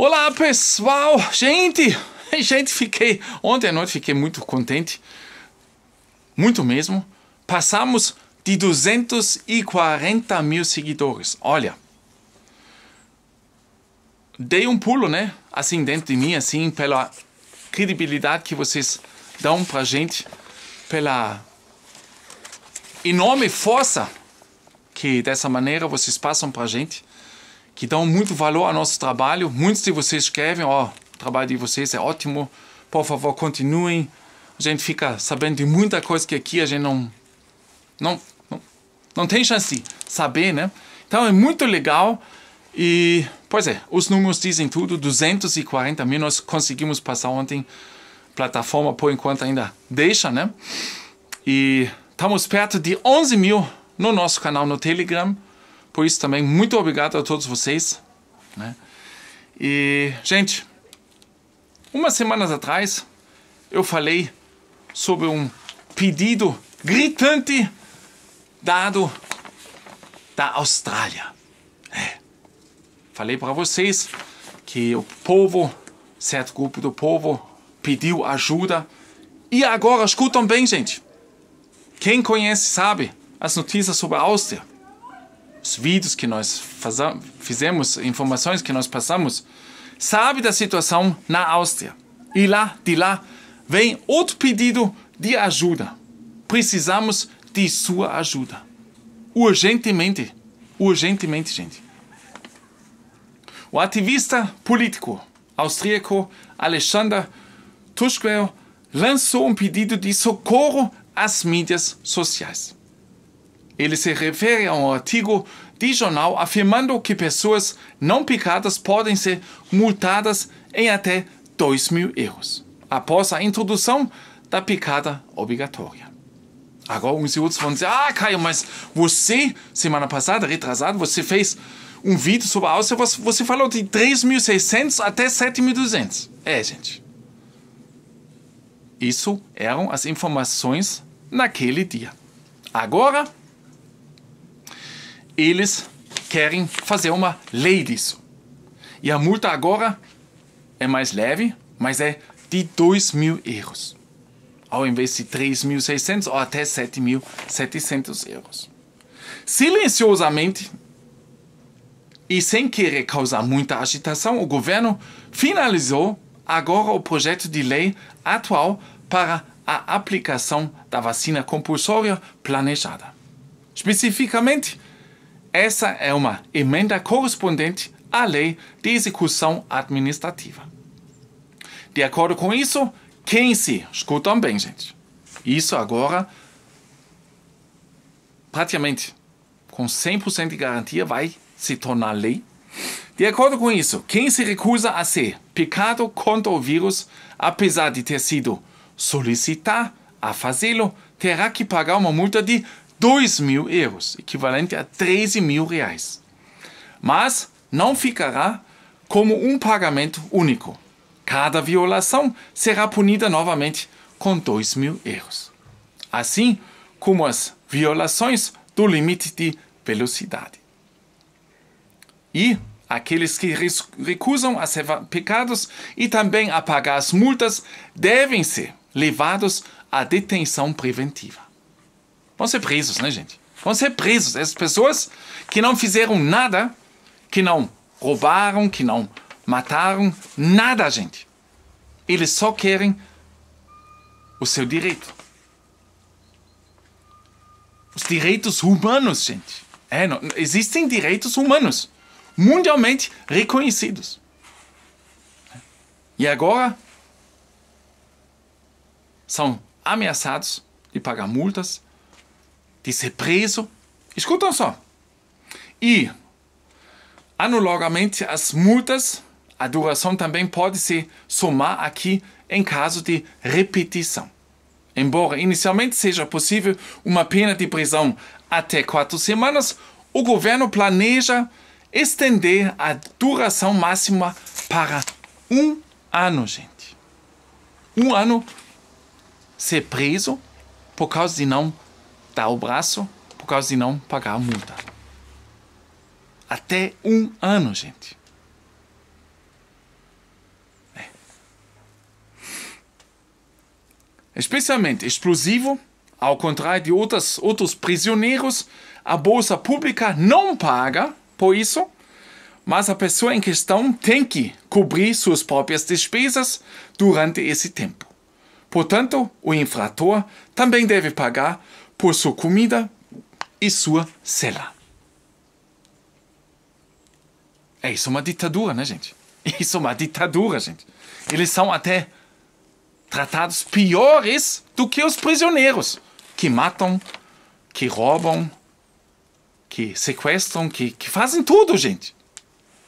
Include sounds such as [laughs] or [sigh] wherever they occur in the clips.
Olá pessoal, gente, [laughs] gente, fiquei ontem à noite fiquei muito contente, muito mesmo. Passamos de 240 mil seguidores. Olha, dei um pulo, né? Assim dentro de mim, assim pela credibilidade que vocês dão pra gente, pela enorme força que dessa maneira vocês passam pra gente que dão muito valor ao nosso trabalho. Muitos de vocês escrevem, ó, oh, o trabalho de vocês é ótimo, por favor, continuem. A gente fica sabendo de muita coisa que aqui a gente não não não, não tem chance de saber, né? Então é muito legal e, pois é, os números dizem tudo, 240 mil nós conseguimos passar ontem. Plataforma por enquanto ainda deixa, né? E estamos perto de 11 mil no nosso canal no Telegram. Por isso também, muito obrigado a todos vocês. Né? E, gente, umas semanas atrás eu falei sobre um pedido gritante dado da Austrália. É. Falei para vocês que o povo, certo grupo do povo, pediu ajuda. E agora, escutam bem, gente. Quem conhece sabe as notícias sobre a Áustria os vídeos que nós fizemos, informações que nós passamos, sabe da situação na Áustria. E lá, de lá, vem outro pedido de ajuda. Precisamos de sua ajuda. Urgentemente. Urgentemente, gente. O ativista político austríaco Alexander Tuschwell lançou um pedido de socorro às mídias sociais. Ele se refere a um artigo de jornal afirmando que pessoas não picadas podem ser multadas em até 2 mil euros, após a introdução da picada obrigatória. Agora, uns e outros vão dizer: Ah, Caio, mas você, semana passada, retrasado, você fez um vídeo sobre a alça, você, você falou de 3.600 até 7.200. É, gente. Isso eram as informações naquele dia. Agora, eles querem fazer uma lei disso. E a multa agora é mais leve, mas é de 2 mil euros, ao invés de 3.600 ou até 7.700 euros. Silenciosamente e sem querer causar muita agitação, o governo finalizou agora o projeto de lei atual para a aplicação da vacina compulsória planejada. Especificamente, essa é uma emenda correspondente à Lei de Execução Administrativa. De acordo com isso, quem se escutam bem, gente. Isso agora, praticamente com 100% de garantia, vai se tornar lei. De acordo com isso, quem se recusa a ser pecado contra o vírus, apesar de ter sido solicitar a fazê-lo, terá que pagar uma multa de 2 mil euros, equivalente a 13 mil reais. Mas não ficará como um pagamento único. Cada violação será punida novamente com 2 mil euros. Assim como as violações do limite de velocidade. E aqueles que recusam a ser pecados e também a pagar as multas devem ser levados à detenção preventiva vão ser presos, né, gente? Vão ser presos. Essas pessoas que não fizeram nada, que não roubaram, que não mataram, nada, gente. Eles só querem o seu direito. Os direitos humanos, gente. É, não, existem direitos humanos mundialmente reconhecidos. E agora são ameaçados de pagar multas, de ser preso. Escutam só. E, analogamente, as multas, a duração também pode se somar aqui em caso de repetição. Embora inicialmente seja possível uma pena de prisão até quatro semanas, o governo planeja estender a duração máxima para um ano, gente. Um ano ser preso por causa de não cortar o braço por causa de não pagar a multa. Até um ano, gente. É. Especialmente explosivo, ao contrário de outros outros prisioneiros, a bolsa pública não paga por isso, mas a pessoa em questão tem que cobrir suas próprias despesas durante esse tempo. Portanto, o infrator também deve pagar por sua comida e sua cela. É isso é uma ditadura, né, gente? [laughs] Isso é uma ditadura, gente. Eles são até tratados piores do que os prisioneiros que matam, que roubam, que sequestram, que, que fazem tudo, gente.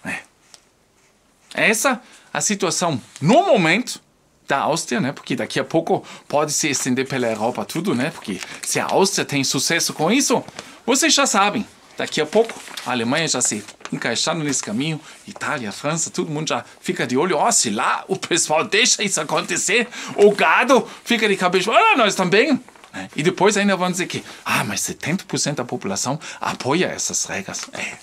É. é essa a situação no momento da Áustria, né? Porque daqui a pouco pode se estender pela Europa tudo, né? Porque se a Áustria tem sucesso com isso, vocês já sabem. Daqui a pouco a Alemanha já se encaixando nesse caminho, Itália, França, todo mundo já fica de olho. Ó, oh, se lá o pessoal deixa isso acontecer, o gado fica de cabeça. Ah, nós também. Né? E depois ainda vão dizer que, ah, mas 70% da população apoia essas regras. É.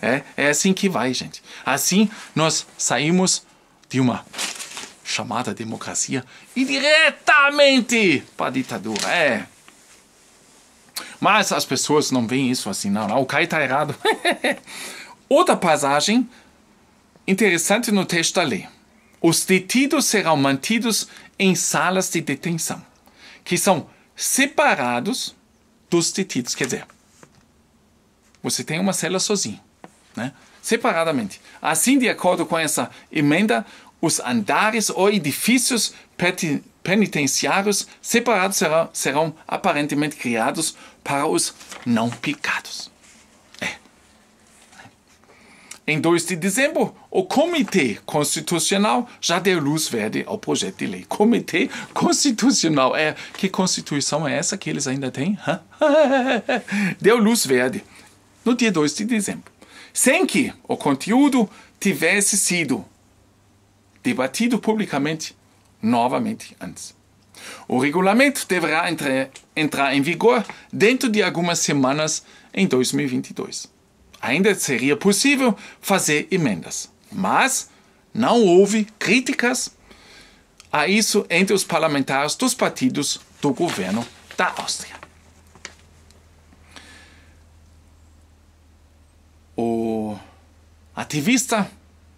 [laughs] é, é assim que vai, gente. Assim nós saímos de uma chamada democracia e diretamente para a ditadura. É. Mas as pessoas não veem isso assim, não. não o Kai está errado. [laughs] Outra passagem interessante no texto da lei. Os detidos serão mantidos em salas de detenção, que são separados dos detidos. Quer dizer, você tem uma cela sozinho, né? separadamente. Assim, de acordo com essa emenda, os andares ou edifícios penitenciários separados serão, serão aparentemente criados para os não picados. É. Em 2 de dezembro, o Comitê Constitucional já deu luz verde ao projeto de lei. Comitê Constitucional. É, que constituição é essa que eles ainda têm? [laughs] deu luz verde no dia 2 de dezembro, sem que o conteúdo tivesse sido debatido publicamente novamente antes. O regulamento deverá entre, entrar em vigor dentro de algumas semanas em 2022. Ainda seria possível fazer emendas, mas não houve críticas a isso entre os parlamentares dos partidos do governo da Áustria. O ativista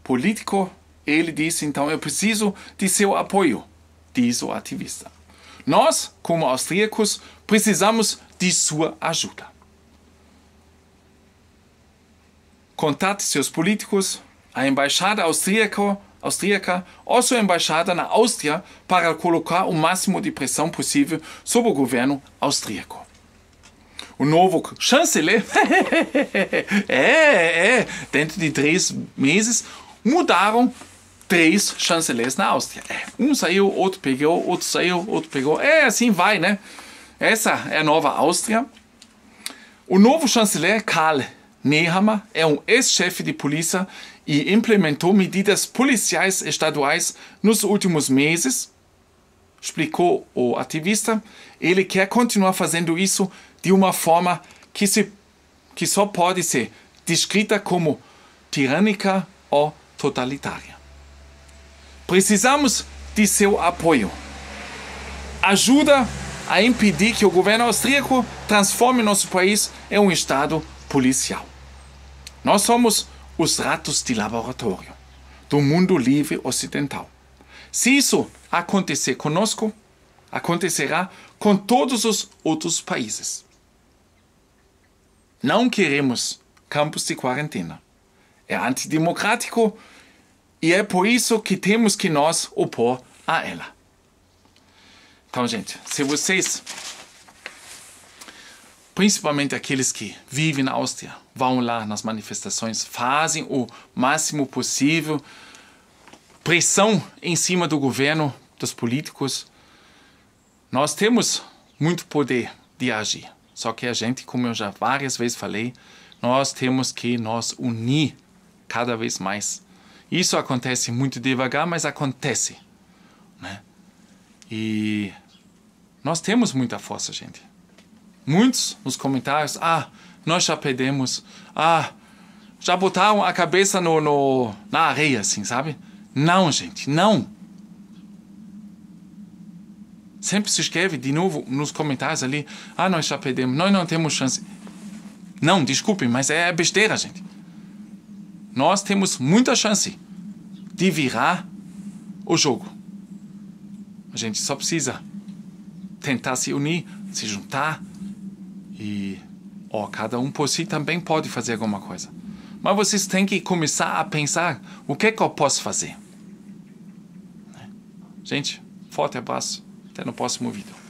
político ele disse então: Eu preciso de seu apoio, diz o ativista. Nós, como austríacos, precisamos de sua ajuda. Contate seus políticos, a embaixada austríaca, austríaca ou sua embaixada na Áustria para colocar o máximo de pressão possível sobre o governo austríaco. O novo chanceler, [laughs] é, é, dentro de três meses, mudaram três chanceleres na Áustria. É, um saiu, outro pegou, outro saiu, outro pegou. É, assim vai, né? Essa é a nova Áustria. O novo chanceler, Karl Nehammer, é um ex-chefe de polícia e implementou medidas policiais estaduais nos últimos meses, explicou o ativista. Ele quer continuar fazendo isso de uma forma que, se, que só pode ser descrita como tirânica ou totalitária. Precisamos de seu apoio. Ajuda a impedir que o governo austríaco transforme nosso país em um Estado policial. Nós somos os ratos de laboratório do mundo livre ocidental. Se isso acontecer conosco, acontecerá com todos os outros países. Não queremos campos de quarentena. É antidemocrático e é por isso que temos que nos opor a ela. Então, gente, se vocês, principalmente aqueles que vivem na Áustria, vão lá nas manifestações, fazem o máximo possível, pressão em cima do governo, dos políticos, nós temos muito poder de agir. Só que a gente, como eu já várias vezes falei, nós temos que nos unir cada vez mais isso acontece muito devagar, mas acontece. Né? E nós temos muita força, gente. Muitos nos comentários, ah, nós já perdemos, ah, já botaram a cabeça no, no, na areia, assim, sabe? Não, gente, não. Sempre se escreve de novo nos comentários ali, ah, nós já perdemos, nós não temos chance. Não, desculpe, mas é besteira, gente nós temos muita chance de virar o jogo. A gente só precisa tentar se unir, se juntar e ó, cada um por si também pode fazer alguma coisa. Mas vocês têm que começar a pensar o que, é que eu posso fazer. Né? Gente, forte abraço. Até no próximo vídeo.